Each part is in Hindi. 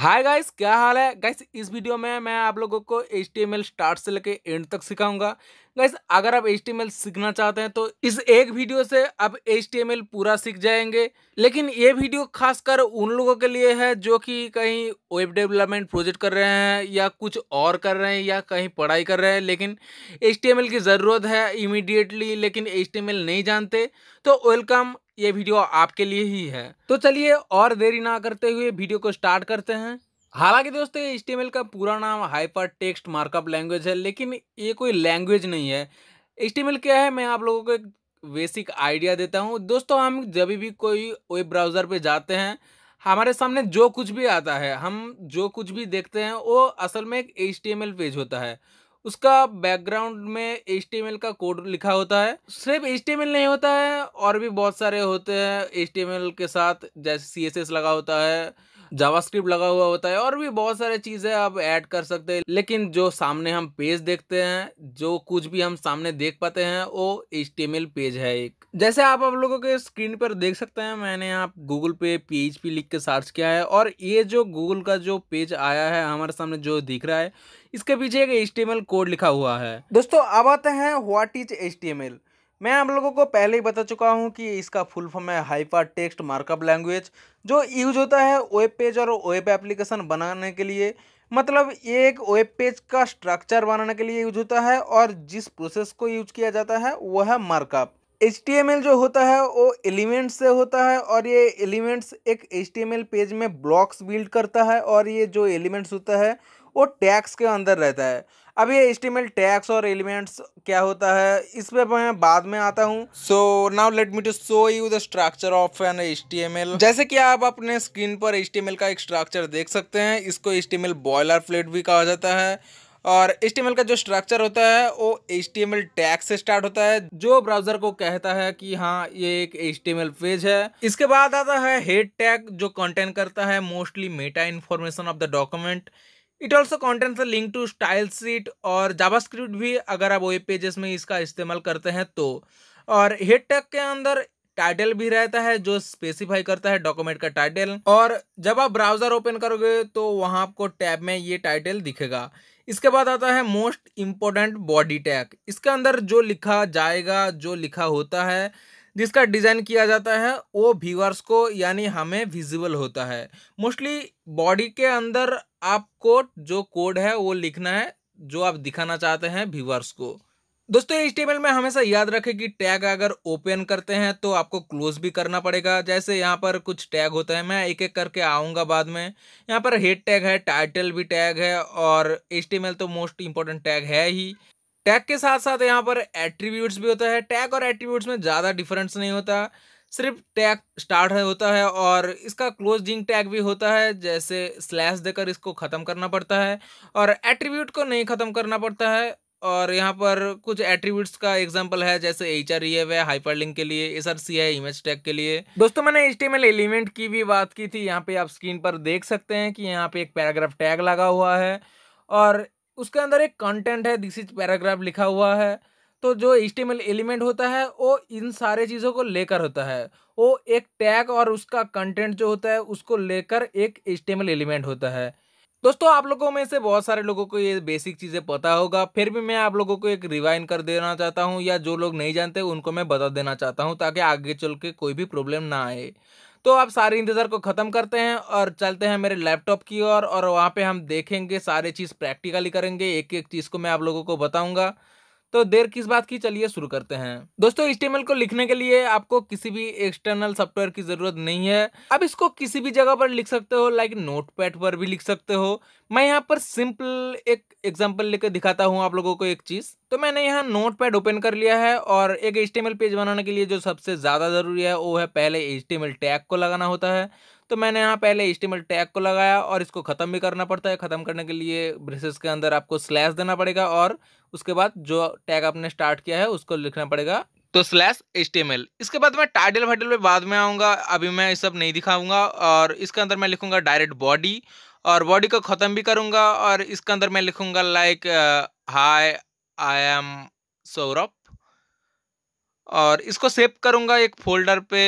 हाय गाइस क्या हाल है गाइस इस वीडियो में मैं आप लोगों को एच स्टार्ट से लेके एंड तक सिखाऊंगा गाइस अगर आप एच सीखना चाहते हैं तो इस एक वीडियो से आप एच पूरा सीख जाएंगे लेकिन ये वीडियो खासकर उन लोगों के लिए है जो कि कहीं वेब डेवलपमेंट प्रोजेक्ट कर रहे हैं या कुछ और कर रहे हैं या कहीं पढ़ाई कर रहे हैं लेकिन एच की ज़रूरत है इमिडिएटली लेकिन एच नहीं जानते तो वेलकम ये वीडियो आपके लिए ही है तो चलिए और देरी ना करते हुए वीडियो को स्टार्ट करते हैं हालांकि दोस्तों ये एच का पूरा नाम हाइपर टेक्स्ट मार्कअप लैंग्वेज है लेकिन ये कोई लैंग्वेज नहीं है एच क्या है मैं आप लोगों को एक बेसिक आइडिया देता हूँ दोस्तों हम जब भी कोई वेब ब्राउज़र पे जाते हैं हमारे सामने जो कुछ भी आता है हम जो कुछ भी देखते हैं वो असल में एक एच पेज होता है उसका बैकग्राउंड में एच का कोड लिखा होता है सिर्फ एच नहीं होता है और भी बहुत सारे होते हैं एच के साथ जैसे सी लगा होता है जावास्क्रिप्ट लगा हुआ होता है और भी बहुत सारी चीज़ें आप ऐड कर सकते हैं लेकिन जो सामने हम पेज देखते हैं जो कुछ भी हम सामने देख पाते हैं वो एच पेज है एक जैसे आप आप लोगों के स्क्रीन पर देख सकते हैं मैंने आप गूगल पे पी लिख के सर्च किया है और ये जो गूगल का जो पेज आया है हमारे सामने जो दिख रहा है इसके पीछे एक एच कोड लिखा हुआ है दोस्तों अब आते हैं व्हाट इज एच मैं आप लोगों को पहले ही बता चुका हूँ कि इसका फुल फॉर्म है हाइपर टेक्स्ट मार्कअप लैंग्वेज जो यूज होता है वेब पेज और वेब एप्लीकेशन बनाने के लिए मतलब एक वेब पेज का स्ट्रक्चर बनाने के लिए यूज होता है और जिस प्रोसेस को यूज किया जाता है वह है मार्कअप एच जो होता है वो एलिमेंट्स से होता है और ये एलिमेंट्स एक एच पेज में ब्लॉक्स बिल्ड करता है और ये जो एलिमेंट्स होता है वो टैक्स के अंदर रहता है अब ये एस्टिमेट टैक्स और एलिमेंट्स क्या होता है इस पर मैं बाद में आता हूँ so now let me to show you the structure of N S जैसे कि आप अपने स्क्रीन पर एस का एक स्ट्रक्चर देख सकते हैं इसको एस टी बॉयलर प्लेट भी कहा जाता है और एस का जो स्ट्रक्चर होता है वो एच टैग से स्टार्ट होता है जो ब्राउजर को कहता है कि हाँ ये एक एच पेज है इसके बाद आता है हेड टैग जो कंटेन करता है mostly meta information of the document it also contents link to style sheet और जावास्क्रिप्ट भी अगर आप वेब पेजेस में इसका इस्तेमाल करते हैं तो और हेड टैग के अंदर टाइटल भी रहता है जो स्पेसिफाई करता है डॉक्यूमेंट का टाइटल और जब आप ब्राउज़र ओपन करोगे तो वहाँ आपको टैब में ये टाइटल दिखेगा इसके बाद आता है मोस्ट इम्पोर्टेंट बॉडी टैग इसके अंदर जो लिखा जाएगा जो लिखा होता है जिसका डिज़ाइन किया जाता है वो व्यूअर्स को यानी हमें विजिबल होता है मोस्टली बॉडी के अंदर आपको जो कोड है वो लिखना है जो आप दिखाना चाहते हैं व्यूअर्स को दोस्तों इस टेबल में हमेशा याद रखें कि टैग अगर ओपन करते हैं तो आपको क्लोज भी करना पड़ेगा जैसे यहाँ पर कुछ टैग होता है मैं एक एक करके आऊँगा बाद में यहाँ पर हेड टैग है टाइटल भी टैग है और एच तो मोस्ट इम्पोर्टेंट टैग है ही टैग के साथ साथ यहाँ पर एट्रीब्यूट्स भी होता है टैग और एट्रीब्यूट्स में ज़्यादा डिफरेंस नहीं होता सिर्फ टैग स्टार्ट होता है और इसका क्लोजिंग टैग भी होता है जैसे स्लैश देकर इसको ख़त्म करना पड़ता है और एट्रीब्यूट को नहीं ख़त्म करना पड़ता है और यहाँ पर कुछ एट्रीब्यूट्स का एग्जांपल है जैसे एच आर ई है हाइपर लिंक के लिए एस आर सी है इमेज टैग के लिए दोस्तों मैंने एच एलिमेंट की भी बात की थी यहाँ पे आप स्क्रीन पर देख सकते हैं कि यहाँ पे एक पैराग्राफ टैग लगा हुआ है और उसके अंदर एक कंटेंट है दिस इज पैराग्राफ लिखा हुआ है तो जो एस्टिमेल एलिमेंट होता है वो इन सारे चीज़ों को लेकर होता है वो एक टैग और उसका कंटेंट जो होता है उसको लेकर एक एस्टिमेल एलिमेंट होता है दोस्तों आप लोगों में से बहुत सारे लोगों को ये बेसिक चीज़ें पता होगा फिर भी मैं आप लोगों को एक रिवाइन कर देना चाहता हूँ या जो लोग नहीं जानते उनको मैं बता देना चाहता हूँ ताकि आगे चल के कोई भी प्रॉब्लम ना आए तो आप सारे इंतज़ार को ख़त्म करते हैं और चलते हैं मेरे लैपटॉप की ओर और, और वहाँ पर हम देखेंगे सारे चीज़ प्रैक्टिकली करेंगे एक एक चीज़ को मैं आप लोगों को बताऊँगा तो देर किस बात की चलिए शुरू करते हैं दोस्तों इस को लिखने के लिए आपको किसी भी एक्सटर्नल सॉफ्टवेयर की जरूरत नहीं है आप इसको किसी भी जगह पर लिख सकते हो लाइक नोट पर भी लिख सकते हो मैं यहाँ पर सिंपल एक एग्जाम्पल लेकर दिखाता हूँ आप लोगों को एक चीज़ तो मैंने यहाँ नोट पैड ओपन कर लिया है और एक एच पेज बनाने के लिए जो सबसे ज़्यादा ज़रूरी है वो है पहले एस्टेमल टैग को लगाना होता है तो मैंने यहाँ पहले एच टैग को लगाया और इसको ख़त्म भी करना पड़ता है ख़त्म करने के लिए ब्रेसेस के अंदर आपको स्लैश देना पड़ेगा और उसके बाद जो टैग आपने स्टार्ट किया है उसको लिखना पड़ेगा तो स्लैश एच इसके बाद मैं टाइटल वाइटल पे बाद में आऊँगा अभी मैं ये सब नहीं दिखाऊंगा और इसके अंदर मैं लिखूँगा डायरेक्ट बॉडी और बॉडी को ख़त्म भी करूँगा और इसके अंदर मैं लिखूँगा like hi I am Saurabh और इसको सेव करूँगा एक फोल्डर पे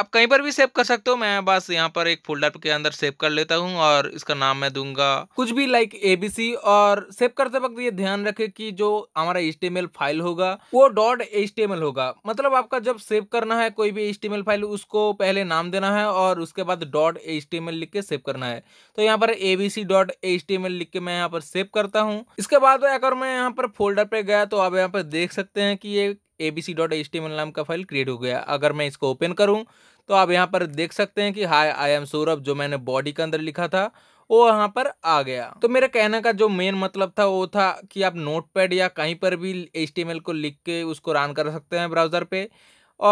आप कहीं पर भी सेव कर सकते हो मैं बस यहाँ पर एक फोल्डर के अंदर सेव कर लेता हूँ और इसका नाम मैं दूंगा कुछ भी लाइक एबीसी और सेव करते वक्त ये ध्यान रखे कि जो हमारा एच फाइल होगा वो डॉट एल होगा मतलब आपका जब सेव करना है कोई भी एच फाइल उसको पहले नाम देना है और उसके बाद डॉट एच लिख के सेव करना है तो यहाँ पर सी डॉट एल लिख के मैं यहाँ पर सेव करता हूँ इसके बाद अगर मैं यहाँ पर फोल्डर पे गया तो आप यहाँ पर देख सकते हैं कि ये A B C dot H T M L नाम का फाइल क्रिएट हो गया अगर मैं इसको ओपन करूँ तो आप यहाँ पर देख सकते हैं कि हाई आई एम सौरभ जो मैंने बॉडी के अंदर लिखा था वो यहाँ पर आ गया तो मेरा कहने का जो मेन मतलब था वो था कि आप नोटपैड या कहीं पर भी एच को लिख के उसको रन कर सकते हैं ब्राउज़र पे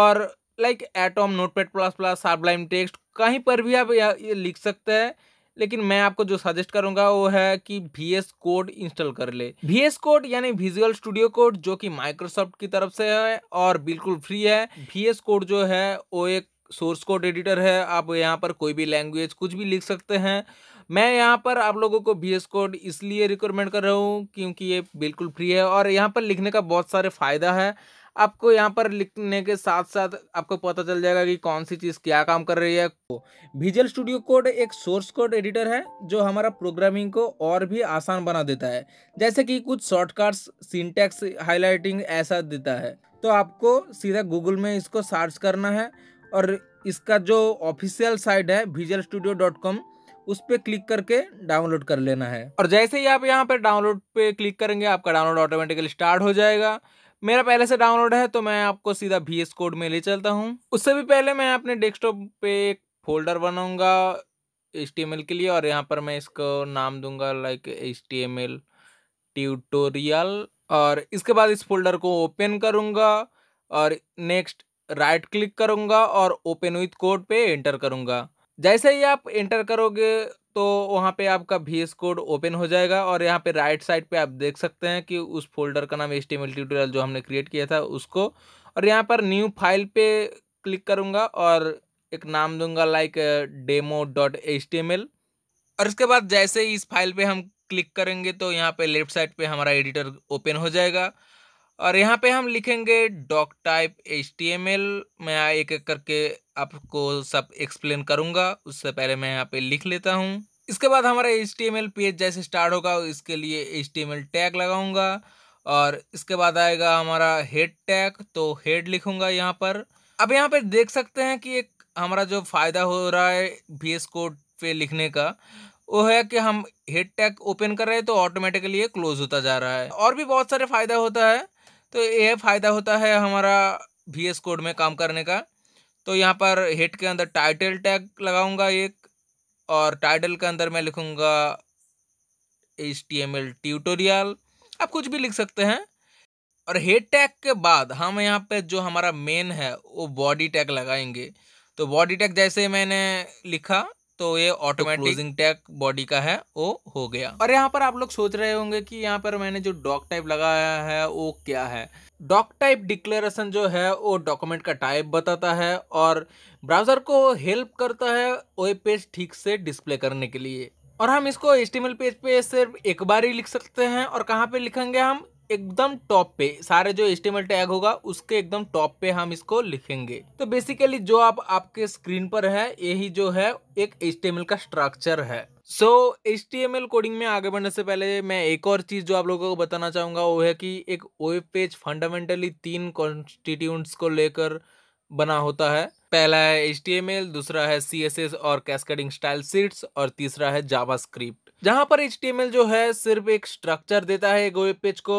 और like Atom Notepad plus plus Sublime Text कहीं पर भी आप ये लिख सकते हैं लेकिन मैं आपको जो सजेस्ट करूंगा वो है कि वी एस कोड इंस्टॉल कर ले वी एस कोड यानी विजुअल स्टूडियो कोड जो कि माइक्रोसॉफ्ट की तरफ से है और बिल्कुल फ्री है वी एस कोड जो है वो एक सोर्स कोड एडिटर है आप यहाँ पर कोई भी लैंग्वेज कुछ भी लिख सकते हैं मैं यहाँ पर आप लोगों को वी एस कोड इसलिए रिकमेंड कर रहा हूँ क्योंकि ये बिल्कुल फ्री है और यहाँ पर लिखने का बहुत सारे फ़ायदा है आपको यहाँ पर लिखने के साथ साथ आपको पता चल जाएगा कि कौन सी चीज़ क्या काम कर रही है विजुअल स्टूडियो कोड एक सोर्स कोड एडिटर है जो हमारा प्रोग्रामिंग को और भी आसान बना देता है जैसे कि कुछ शॉर्टकट्स सिंटेक्स हाईलाइटिंग ऐसा देता है तो आपको सीधा गूगल में इसको सर्च करना है और इसका जो ऑफिशियल साइट है विजुअल स्टूडियो डॉट कॉम उस पर क्लिक करके डाउनलोड कर लेना है और जैसे ही आप यहाँ पर डाउनलोड पे क्लिक करेंगे आपका डाउनलोड ऑटोमेटिकली स्टार्ट हो जाएगा मेरा पहले से डाउनलोड है तो मैं आपको सीधा वी एस कोड में ले चलता हूँ उससे भी पहले मैं अपने डेस्कटॉप पे एक फोल्डर बनाऊँगा एच के लिए और यहाँ पर मैं इसको नाम दूंगा लाइक एच ट्यूटोरियल और इसके बाद इस फोल्डर को ओपन करूँगा और नेक्स्ट राइट क्लिक करूँगा और ओपन विथ कोड पे एंटर करूँगा जैसे ही आप एंटर करोगे तो वहाँ पे आपका वी कोड ओपन हो जाएगा और यहाँ पे राइट साइड पे आप देख सकते हैं कि उस फोल्डर का नाम एस ट्यूटोरियल जो हमने क्रिएट किया था उसको और यहाँ पर न्यू फाइल पे क्लिक करूँगा और एक नाम दूंगा लाइक डेमो डॉट एल और इसके बाद जैसे ही इस फाइल पे हम क्लिक करेंगे तो यहाँ पे लेफ्ट साइड पे हमारा एडिटर ओपन हो जाएगा और यहाँ पे हम लिखेंगे doc type H T M L मैं एक एक करके आपको सब एक्सप्लेन करूँगा उससे पहले मैं यहाँ पे लिख लेता हूँ इसके बाद हमारा H T M L page जैसे स्टार्ट होगा इसके लिए H T M L tag लगाऊंगा और इसके बाद आएगा हमारा हेड टैग तो हेड लिखूंगा यहाँ पर अब यहाँ पे देख सकते हैं कि एक हमारा जो फ़ायदा हो रहा है वी एस कोड पे लिखने का वो है कि हम हेड टैग ओपन कर रहे हैं तो ऑटोमेटिकली ये क्लोज होता जा रहा है और भी बहुत सारे फ़ायदा होता है तो ये फ़ायदा होता है हमारा वी एस कोड में काम करने का तो यहाँ पर हेड के अंदर टाइटल टैग लगाऊंगा एक और टाइटल के अंदर मैं लिखूँगा H T M L tutorial आप कुछ भी लिख सकते हैं और हेड टैग के बाद हम यहाँ पे जो हमारा मेन है वो बॉडी टैग लगाएंगे तो बॉडी टैग जैसे मैंने लिखा तो ये ऑटोमेटिक टैग बॉडी का है वो हो गया और यहाँ पर आप लोग सोच रहे होंगे कि यहाँ पर मैंने जो डॉक टाइप लगाया है वो क्या है डॉक टाइप डिक्लेरेशन जो है वो डॉक्यूमेंट का टाइप बताता है और ब्राउज़र को हेल्प करता है वेब पेज ठीक से डिस्प्ले करने के लिए और हम इसको एस्टिमल पेज पे सिर्फ एक बार ही लिख सकते हैं और कहाँ पे लिखेंगे हम एकदम टॉप पे सारे जो एच टैग होगा उसके एकदम टॉप पे हम इसको लिखेंगे तो बेसिकली जो आप आपके स्क्रीन पर है यही जो है एक एच का स्ट्रक्चर है सो एच कोडिंग में आगे बढ़ने से पहले मैं एक और चीज़ जो आप लोगों को बताना चाहूँगा वो है कि एक वेब पेज फंडामेंटली तीन कॉन्स्टिट्यूंट्स को लेकर बना होता है पहला है एच दूसरा है सी और कैसकेडिंग स्टाइल सीट्स और तीसरा है जावा जहां पर एच जो है सिर्फ एक स्ट्रक्चर देता है वेब पेज को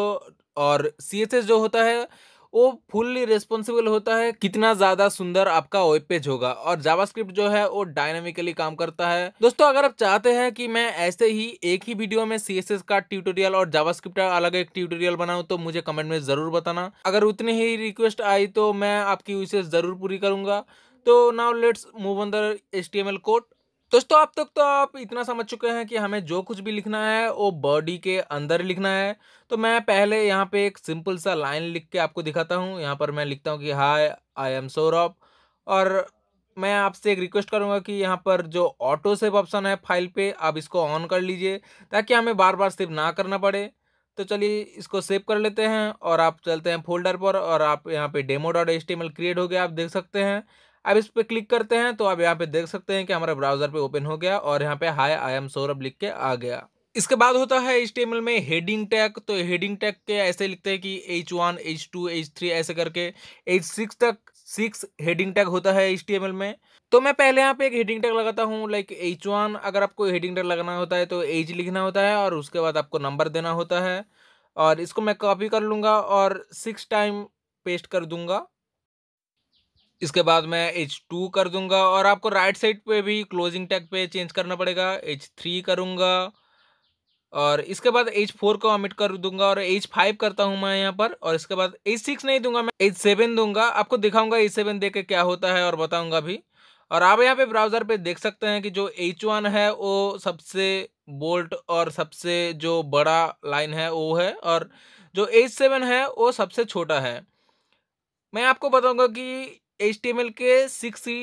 और सी जो होता है वो फुल्ली रिस्पॉन्सिबल होता है कितना ज़्यादा सुंदर आपका वेब पेज होगा और जावास्क्रिप्ट जो है वो डायनामिकली काम करता है दोस्तों अगर आप चाहते हैं कि मैं ऐसे ही एक ही वीडियो में सी का ट्यूटोरियल और जावास्क्रिप्ट का अलग एक ट्यूटोरियल बनाऊँ तो मुझे कमेंट में ज़रूर बताना अगर उतनी ही रिक्वेस्ट आई तो मैं आपकी विशेष ज़रूर पूरी करूँगा तो now let's move on the H L code तो दोस्तों अब तक तो आप इतना समझ चुके हैं कि हमें जो कुछ भी लिखना है वो बॉडी के अंदर लिखना है तो मैं पहले यहाँ पे एक सिंपल सा लाइन लिख के आपको दिखाता हूँ यहाँ पर मैं लिखता हूँ कि हाय आई एम सौरभ और मैं आपसे एक रिक्वेस्ट करूँगा कि यहाँ पर जो ऑटो सेव ऑप्शन है फाइल पे आप इसको ऑन कर लीजिए ताकि हमें बार बार सेव ना करना पड़े तो चलिए इसको सेव कर लेते हैं और आप चलते हैं फोल्डर पर और आप यहाँ पे डेमो डॉट एच क्रिएट हो गया आप देख सकते हैं अब इस पर क्लिक करते हैं तो आप यहाँ पे देख सकते हैं कि हमारा ब्राउजर पे ओपन हो गया और यहाँ पे हाई आई एम सौरभ लिख के आ गया इसके बाद होता है टेबल में हेडिंग टैग तो हेडिंग टैग के ऐसे लिखते हैं कि H one H two H three ऐसे करके एच सिक्स तक सिक्स हेडिंग टैग होता है टेबल में तो मैं पहले यहाँ पे एक हेडिंग टैग लगाता हूँ लाइक एच वन अगर आपको हेडिंग टैग लगाना होता है तो एज लिखना होता है और उसके बाद आपको नंबर देना होता है और इसको मैं कॉपी कर लूँगा और सिक्स टाइम पेस्ट कर दूँगा इसके बाद मैं एच टू कर दूंगा और आपको राइट साइड पे भी क्लोजिंग टैग पे चेंज करना पड़ेगा एच थ्री करूँगा और इसके बाद एच फोर को अमिट कर दूंगा और एच फाइव करता हूँ मैं यहाँ पर और इसके बाद एच सिक्स नहीं दूंगा मैं एच सेवन दूंगा आपको दिखाऊंगा एच सेवन दे के क्या होता है और बताऊंगा भी और आप यहाँ पे ब्राउज़र पे देख सकते हैं कि जो एच वन है वो सबसे बोल्ट और सबसे जो बड़ा लाइन है वो है और जो एच सेवन है वो सबसे छोटा है मैं आपको बताऊँगा कि एच टी एम एल के सिक्स ही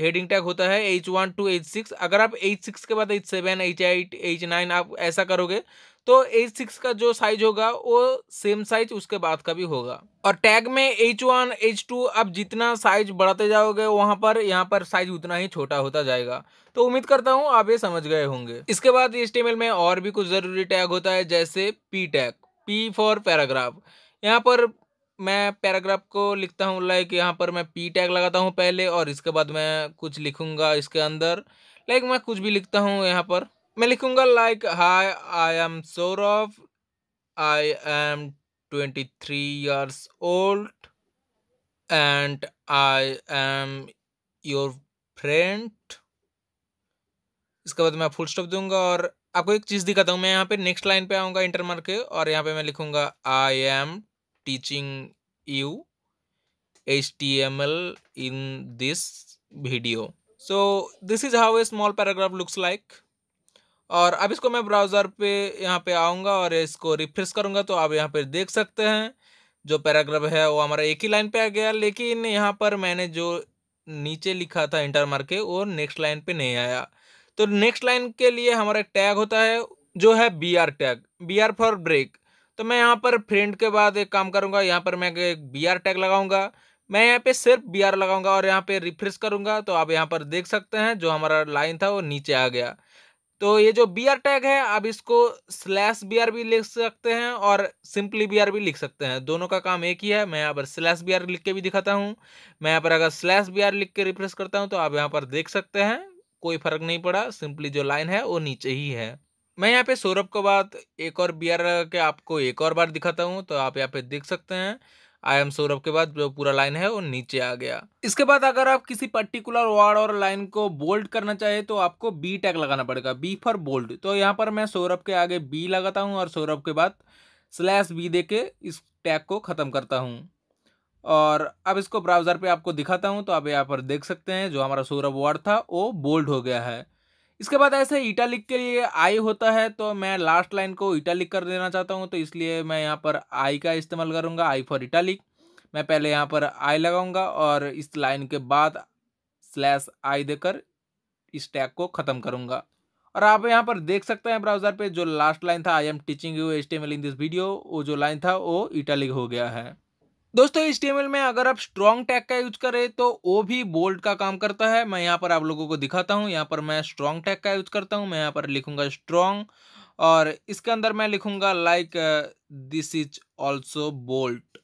हेडिंग टैग होता है H one to H six अगर आप एच सिक्स के बाद H seven H eight H nine आप ऐसा करोगे तो एच सिक्स का जो साइज होगा वो सेम साइज उसके बाद का भी होगा और टैग में एच वन एच टू आप जितना साइज बढ़ाते जाओगे वहाँ पर यहाँ पर साइज उतना ही छोटा होता जाएगा तो उम्मीद करता हूँ आप ये समझ गए होंगे इसके बाद एच में और भी कुछ ज़रूरी टैग होता है जैसे P tag P for paragraph यहाँ पर मैं पैराग्राफ को लिखता हूँ लाइक यहाँ पर मैं पी टैग लगाता हूँ पहले और इसके बाद मैं कुछ लिखूँगा इसके अंदर लाइक मैं कुछ भी लिखता हूँ यहाँ पर मैं लिखूँगा like hi I am Saurabh I am twenty three years old and I am your friend इसके बाद मैं फुल स्टॉप दूंगा और आपको एक चीज़ दिखाता हूँ मैं यहाँ पे नेक्स्ट लाइन पे आऊँगा इंटर मार के और यहाँ पे मैं लिखूँगा I am teaching you HTML in this video. So this is how a small paragraph looks like. और अब इसको मैं ब्राउज़र पे यहाँ पे आऊँगा और इसको रिफ्रेश करूँगा तो आप यहाँ पे देख सकते हैं जो पैराग्राफ है वो हमारा एक ही लाइन पे आ गया लेकिन यहाँ पर मैंने जो नीचे लिखा था इंटर मार के वो नेक्स्ट लाइन पे नहीं आया तो नेक्स्ट लाइन के लिए हमारा एक टैग होता है जो है B R tag B R for break तो मैं यहाँ पर फ्रेंड के बाद एक काम करूँगा यहाँ पर मैं एक बी आर टैग लगाऊँगा मैं यहाँ पे सिर्फ बी आर लगाऊंगा और यहाँ पे रिफ्रेश करूँगा तो आप यहाँ पर देख सकते हैं जो हमारा लाइन था वो नीचे आ गया तो ये जो बी आर टैग है आप इसको स्लैश बी आर भी लिख सकते हैं और सिंपली बी आर भी लिख सकते हैं दोनों का काम एक ही है मैं यहाँ पर स्लैश बी आर लिख के भी दिखाता हूँ मैं यहाँ पर अगर स्लैश बी आर लिख के रिफ्रेश करता हूँ तो आप यहाँ पर देख सकते हैं कोई फर्क नहीं पड़ा सिंपली जो लाइन है वो नीचे ही है मैं यहाँ पे सौरभ के बाद एक और बियर के आपको एक और बार दिखाता हूँ तो आप यहाँ पे देख सकते हैं आई एम सौरभ के बाद जो पूरा लाइन है वो नीचे आ गया इसके बाद अगर आप किसी पर्टिकुलर वर्ड और लाइन को बोल्ड करना चाहे तो आपको बी टैग लगाना पड़ेगा बी फॉर बोल्ड तो यहाँ पर मैं सौरभ के आगे बी लगाता हूँ और सौरभ के बाद स्लैश बी दे के इस टैग को ख़त्म करता हूँ और अब इसको ब्राउज़र पे आपको दिखाता हूँ तो आप यहाँ पर देख सकते हैं जो हमारा सौरभ वर्ड था वो बोल्ड हो गया है इसके बाद ऐसे इटालिक के लिए आई होता है तो मैं लास्ट लाइन को इटालिक कर देना चाहता हूँ तो इसलिए मैं यहाँ पर आई का इस्तेमाल करूँगा आई फॉर इटालिक मैं पहले यहाँ पर आई लगाऊंगा और इस लाइन के बाद स्लैश आई देकर इस टैग को ख़त्म करूँगा और आप यहाँ पर देख सकते हैं ब्राउज़र पे जो लास्ट लाइन था I am teaching you HTML in this video वो जो लाइन था वो इटालिक हो गया है दोस्तों इस टेबल में अगर आप स्ट्रॉन्ग टैग का यूज करें तो वो भी बोल्ड का काम करता है मैं यहाँ पर आप लोगों को दिखाता हूँ यहाँ पर मैं स्ट्रॉन्ग टैग का यूज करता हूँ मैं यहाँ पर लिखूंगा स्ट्रॉन्ग और इसके अंदर मैं लिखूंगा like this is also bold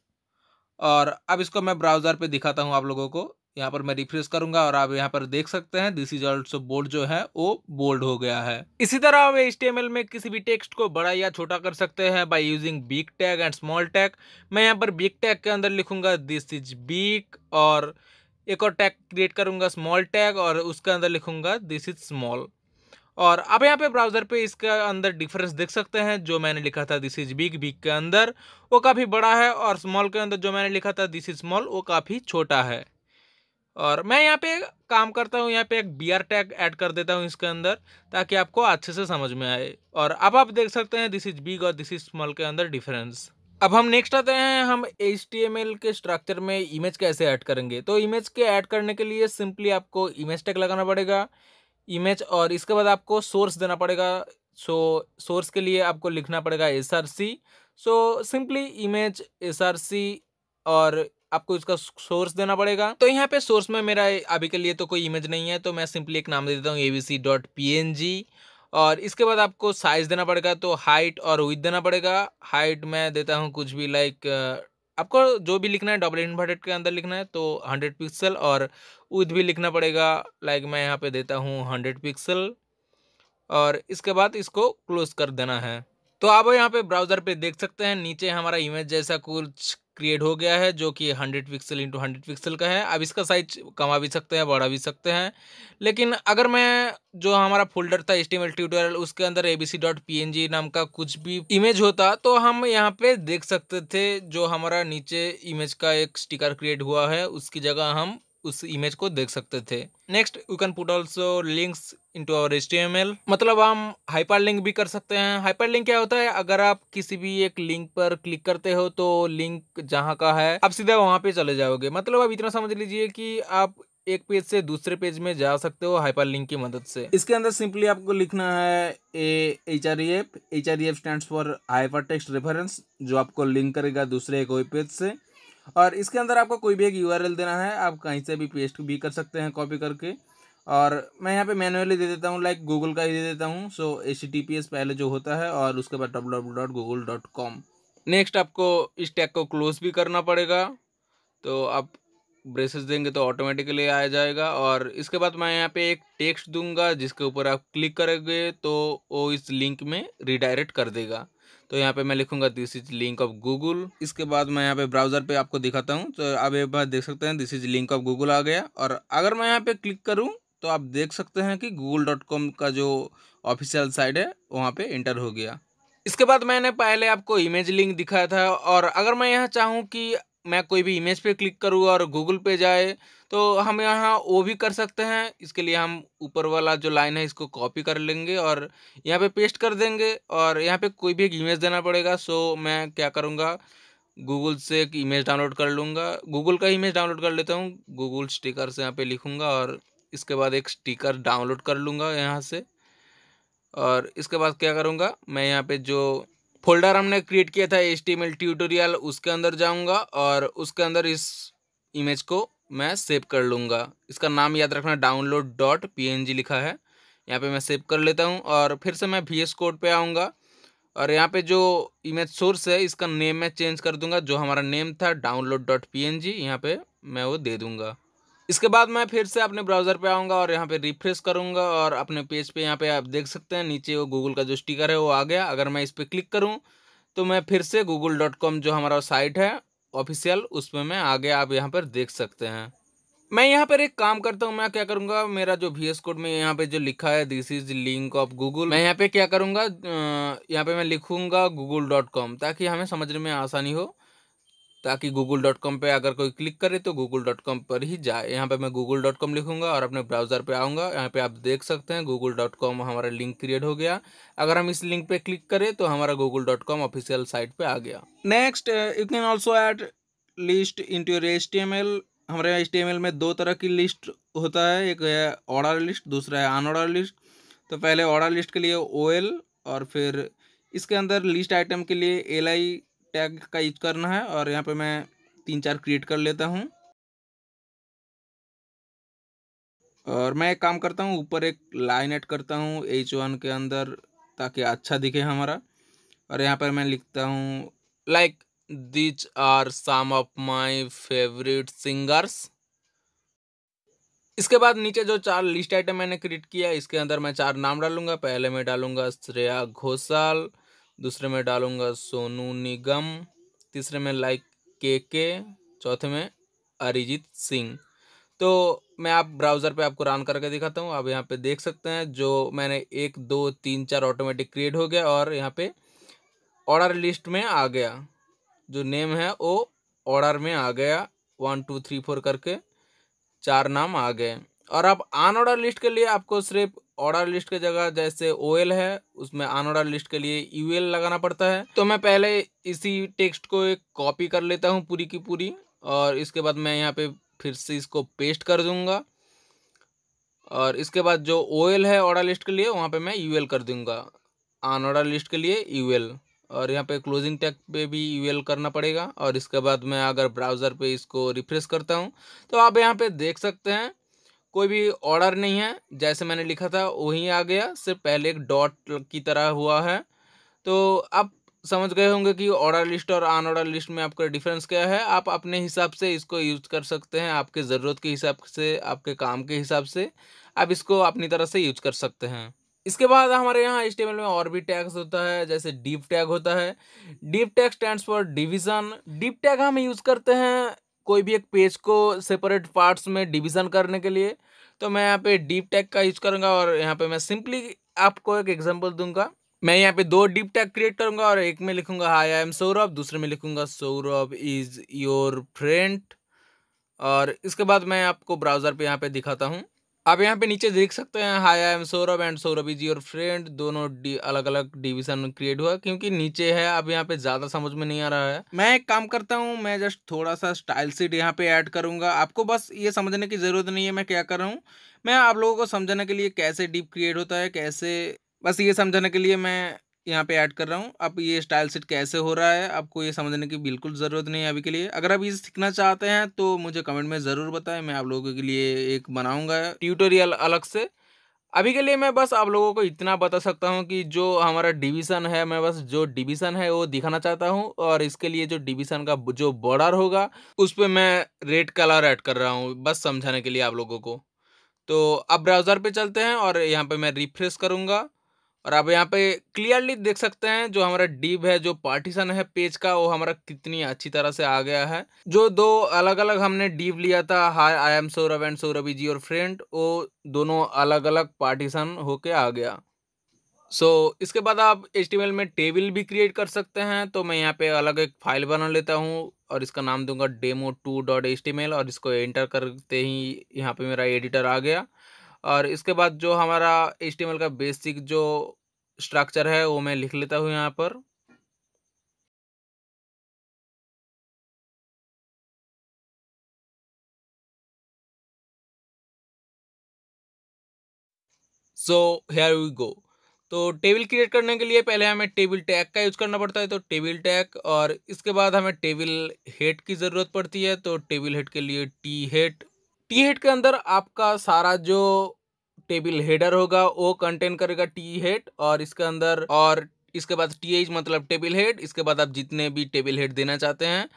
और अब इसको मैं ब्राउज़र पे दिखाता हूँ आप लोगों को यहाँ पर मैं रिफ्रेश करूंगा और आप यहाँ पर देख सकते हैं दिस इज ऑल्सो बोल्ड जो है वो बोल्ड हो गया है इसी तरह हम एस में किसी भी टेक्स्ट को बड़ा या छोटा कर सकते हैं by using big tag and small tag मैं यहाँ पर बिग टैग के अंदर लिखूंगा दिस इज बिग और एक और टैग क्रिएट करूंगा स्मॉल टैग और उसके अंदर लिखूंगा दिस इज स्मॉल और आप यहाँ पे ब्राउज़र पे इसके अंदर डिफरेंस देख सकते हैं जो मैंने लिखा था दिस इज बिग बिग के अंदर वो काफ़ी बड़ा है और स्मॉल के अंदर जो मैंने लिखा था दिस इज स्मॉल वो काफ़ी छोटा है और मैं यहाँ पे काम करता हूँ यहाँ पे एक बी आर टैग ऐड कर देता हूँ इसके अंदर ताकि आपको अच्छे से समझ में आए और अब आप देख सकते हैं दिस इज बिग और दिस इज स्मॉल के अंदर डिफरेंस अब हम नेक्स्ट आते हैं हम एच के स्ट्रक्चर में इमेज कैसे ऐड करेंगे तो इमेज के ऐड करने के लिए सिंपली आपको इमेज टैग लगाना पड़ेगा इमेज और इसके बाद आपको सोर्स देना पड़ेगा सो so, सोर्स के लिए आपको लिखना पड़ेगा S R C so simply image S R C और आपको इसका सोर्स देना पड़ेगा तो यहाँ पे सोर्स में मेरा अभी के लिए तो कोई इमेज नहीं है तो मैं सिंपली एक नाम दे देता हूँ ए और इसके बाद आपको साइज़ देना पड़ेगा तो हाइट और विथ देना पड़ेगा हाइट मैं देता हूँ कुछ भी लाइक आपको जो भी लिखना है डबल इन्वर्टेड के अंदर लिखना है तो हंड्रेड पिक्सल और विथ भी लिखना पड़ेगा लाइक मैं यहाँ पे देता हूँ हंड्रेड पिक्सल और इसके बाद इसको क्लोज कर देना है तो आप यहाँ पे ब्राउज़र पे देख सकते हैं नीचे हमारा इमेज जैसा कुछ क्रिएट हो गया है जो कि hundred pixel into hundred pixel का है अब इसका साइज कमा भी सकते हैं बढ़ा भी सकते हैं लेकिन अगर मैं जो हमारा फोल्डर था एस्टीमेल ट्यूटोरियल उसके अंदर ए डॉट पी नाम का कुछ भी इमेज होता तो हम यहाँ पे देख सकते थे जो हमारा नीचे इमेज का एक स्टिकर क्रिएट हुआ है उसकी जगह हम उस इमेज को देख सकते थे next you can put also links to our HTML मतलब हम हाइपर लिंक भी कर सकते हैं हाइपर लिंक क्या होता है अगर आप किसी भी एक लिंक पर क्लिक करते हो तो लिंक जहाँ का है आप सीधा वहाँ पे चले जाओगे मतलब आप इतना समझ लीजिए कि आप एक पेज से दूसरे पेज में जा सकते हो हाइपर लिंक की मदद से इसके अंदर सिंपली आपको लिखना है A H R E F H R E F stand for hyper text reference जो आपको लिंक करेगा दूसरे एक वेब पेज से और इसके अंदर आपको कोई भी एक यू देना है आप कहीं से भी पेस्ट भी कर सकते हैं कॉपी करके और मैं यहाँ पे मैनुअली दे देता हूँ लाइक गूगल का ही दे देता हूँ सो ए पहले जो होता है और उसके बाद W dot Google dot com next आपको इस टैग को क्लोज भी करना पड़ेगा तो आप ब्रेसेस देंगे तो ऑटोमेटिकली आ जाएगा और इसके बाद मैं यहाँ पे एक टेक्स्ट दूंगा जिसके ऊपर आप क्लिक करेंगे तो वो इस लिंक में रिडायरेक्ट कर देगा तो यहाँ पे मैं लिखूंगा this is link of Google इसके बाद मैं यहाँ पे ब्राउजर पे आपको दिखाता हूँ तो आप एक बार देख सकते हैं this is link of Google आ गया और अगर मैं यहाँ पे क्लिक करूँ तो आप देख सकते हैं कि गूगल डॉट कॉम का जो ऑफिशियल साइट है वहाँ पे इंटर हो गया इसके बाद मैंने पहले आपको इमेज लिंक दिखाया था और अगर मैं यहाँ चाहूँ कि मैं कोई भी इमेज पे क्लिक करूँ और गूगल पे जाए तो हम यहाँ वो भी कर सकते हैं इसके लिए हम ऊपर वाला जो लाइन है इसको कॉपी कर लेंगे और यहाँ पे पेस्ट कर देंगे और यहाँ पे कोई भी एक इमेज देना पड़ेगा सो मैं क्या करूँगा गूगल से एक इमेज डाउनलोड कर लूँगा गूगल का इमेज डाउनलोड कर लेता हूँ गूगल स्टिकर से यहाँ पर लिखूँगा और इसके बाद एक स्टिकर डाउनलोड कर लूँगा यहाँ से और इसके बाद क्या करूँगा मैं यहाँ पर जो फोल्डर हमने क्रिएट किया था एच टी ट्यूटोरियल उसके अंदर जाऊंगा और उसके अंदर इस इमेज को मैं सेव कर लूँगा इसका नाम याद रखना डाउनलोड डॉट पी लिखा है यहाँ पे मैं सेव कर लेता हूँ और फिर से मैं वी कोड पे आऊँगा और यहाँ पे जो इमेज सोर्स है इसका नेम मैं चेंज कर दूँगा जो हमारा नेम था download dot P N G यहाँ पर मैं वो दे दूँगा इसके बाद मैं फिर से अपने ब्राउज़र पे आऊँगा और यहाँ पे रिफ्रेश करूँगा और अपने पेज पे यहाँ पे आप देख सकते हैं नीचे वो गूगल का जो स्टिकर है वो आ गया अगर मैं इस पर क्लिक करूँ तो मैं फिर से गूगल डॉट कॉम जो हमारा साइट है ऑफिशियल उसमें मैं आ गया आप यहाँ पर देख सकते हैं मैं यहाँ पर एक काम करता हूँ मैं क्या करूँगा मेरा जो वी एस कोड में यहाँ पे जो लिखा है this is link of Google मैं यहाँ पे क्या करूँगा यहाँ पे मैं लिखूँगा गूगल डॉट कॉम ताकि हमें समझने में आसानी हो ताकि गूगल डॉट कॉम पर अगर कोई क्लिक करे तो गूगल डॉट कॉम पर ही जाए यहाँ पे मैं गूगल डॉट कॉम लिखूंगा और अपने ब्राउज़र पे आऊँगा यहाँ पे आप देख सकते हैं गूगल डॉट कॉम हमारा लिंक क्रिएट हो गया अगर हम इस लिंक पे क्लिक करें तो हमारा Google dot com official site पर आ गया next you can also add list into H T M L हमारे यहाँ एच में दो तरह की लिस्ट होता है एक है ऑर्डर लिस्ट दूसरा है अनऑर्डर लिस्ट तो पहले ऑर्डर लिस्ट के लिए ओ और फिर इसके अंदर लिस्ट आइटम के लिए एल आई टैग का यूज करना है और यहाँ पे मैं तीन चार क्रिएट कर लेता हूँ और मैं एक काम करता हूँ ऊपर एक लाइन ऐड करता हूँ एच वन के अंदर ताकि अच्छा दिखे हमारा और यहाँ पर मैं लिखता हूँ like these are some of my favourite singers इसके बाद नीचे जो चार लिस्ट आइटम मैंने क्रिएट किया इसके अंदर मैं चार नाम डालूंगा पहले मैं डालूंगा श्रेया घोषाल दूसरे में डालूंगा सोनू निगम तीसरे में लाइक के के चौथे में अरिजीत सिंह तो मैं आप ब्राउज़र पे आपको रन करके दिखाता हूँ आप यहाँ पे देख सकते हैं जो मैंने एक दो तीन चार ऑटोमेटिक क्रिएट हो गया और यहाँ पे ऑर्डर लिस्ट में आ गया जो नेम है वो ऑर्डर में आ गया वन टू थ्री फोर करके चार नाम आ गए और आप आन ऑर्डर लिस्ट के लिए आपको सिर्फ ऑर्डर लिस्ट की जगह जैसे ओ है उसमें आन ऑर्डर लिस्ट के लिए यू लगाना पड़ता है तो मैं पहले इसी टेक्स्ट को एक कॉपी कर लेता हूँ पूरी की पूरी और इसके बाद मैं यहाँ पे फिर से इसको पेस्ट कर दूँगा और इसके बाद जो ओ है ऑर्डर लिस्ट के लिए वहाँ पे मैं यू कर दूँगा आन ऑर्डर लिस्ट के लिए यू और यहाँ पे क्लोजिंग टैग पे भी यू करना पड़ेगा और इसके बाद मैं अगर ब्राउज़र पे इसको रिफ्रेश करता हूँ तो आप यहाँ पे देख सकते हैं कोई भी ऑर्डर नहीं है जैसे मैंने लिखा था वही आ गया सिर्फ पहले एक डॉट की तरह हुआ है तो आप समझ गए होंगे कि ऑर्डर लिस्ट और अन ऑर्डर लिस्ट में आपका डिफरेंस क्या है आप अपने हिसाब से इसको यूज कर सकते हैं आपके ज़रूरत के हिसाब से आपके काम के हिसाब से आप इसको अपनी तरह से यूज कर सकते हैं इसके बाद हमारे यहाँ एच में और भी टैग्स होता है जैसे डीप टैग होता है div tag stand for division div tag हम यूज़ करते हैं कोई भी एक पेज को सेपरेट पार्ट्स में डिवीज़न करने के लिए तो मैं यहाँ पे डीप टैग का यूज करूँगा और यहाँ पे मैं सिंपली आपको एक एग्जांपल दूंगा मैं यहाँ पे दो डीप टैग क्रिएट करूँगा और एक में लिखूँगा हाई आई एम सौरभ दूसरे में लिखूँगा सौरभ इज़ योर फ्रेंड और इसके बाद मैं आपको ब्राउज़र पे यहाँ पे दिखाता हूँ आप यहाँ पे नीचे देख सकते हैं hi I am Saurabh and Saurabh is your friend दोनों डी, अलग अलग डिवीजन क्रिएट हुआ क्योंकि नीचे है अब यहाँ पे ज़्यादा समझ में नहीं आ रहा है मैं एक काम करता हूँ मैं जस्ट थोड़ा सा स्टाइल सीट यहाँ पे ऐड करूँगा आपको बस ये समझने की ज़रूरत नहीं है मैं क्या कर रहा हूँ मैं आप लोगों को समझने के लिए कैसे डीप क्रिएट होता है कैसे बस ये समझने के लिए मैं यहाँ पे ऐड कर रहा हूँ अब ये स्टाइल सेट कैसे हो रहा है आपको ये समझने की बिल्कुल ज़रूरत नहीं है अभी के लिए अगर आप ये सीखना चाहते हैं तो मुझे कमेंट में ज़रूर बताएं मैं आप लोगों के लिए एक बनाऊँगा ट्यूटोरियल अलग से अभी के लिए मैं बस आप लोगों को इतना बता सकता हूँ कि जो हमारा डिवीज़न है मैं बस जो डिवीज़न है वो दिखाना चाहता हूँ और इसके लिए जो डिवीज़न का जो बॉर्डर होगा उस पर मैं रेड कलर ऐड कर रहा हूँ बस समझाने के लिए आप लोगों को तो अब ब्राउज़र पे चलते हैं और यहाँ पे मैं रिफ्रेश करूँगा और आप यहाँ पे क्लियरली देख सकते हैं जो हमारा डीप है जो पार्टीशन है पेज का वो हमारा कितनी अच्छी तरह से आ गया है जो दो अलग अलग हमने डीप लिया था hi I am Saurabh and Saurabh ji और फ्रेंड वो दोनों अलग अलग पार्टीशन होके आ गया सो so, इसके बाद आप एच में टेबल भी क्रिएट कर सकते हैं तो मैं यहाँ पे अलग एक फाइल बना लेता हूँ और इसका नाम दूंगा डेमो टू डॉट एच और इसको एंटर करते ही यहाँ पे मेरा एडिटर आ गया और इसके बाद जो हमारा एच का बेसिक जो स्ट्रक्चर है वो मैं लिख लेता हूँ यहाँ पर सो हेयर वी गो तो टेबल क्रिएट करने के लिए पहले हमें टेबल टैग का यूज करना पड़ता है तो टेबल टैग और इसके बाद हमें टेबल हेड की ज़रूरत पड़ती है तो टेबल हेड के लिए टी हेड टी हेड के अंदर आपका सारा जो टेबल हेडर होगा वो कंटेन करेगा टी हेड और इसके अंदर और इसके बाद टी एच मतलब टेबल हेड इसके बाद आप जितने भी टेबल हेड देना चाहते हैं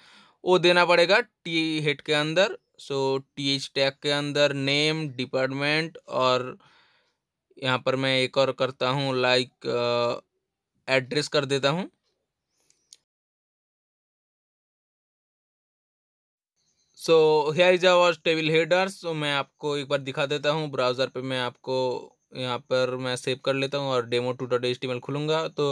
वो देना पड़ेगा टी हेड के अंदर सो टी एच टैग के अंदर नेम डिपार्टमेंट और यहाँ पर मैं एक और करता हूँ लाइक एड्रेस कर देता हूँ so here is our table header so मैं आपको एक बार दिखा देता हूँ ब्राउज़र पे मैं आपको यहाँ पर मैं सेव कर लेता हूँ और डेमो टू डॉट एच खुलूँगा तो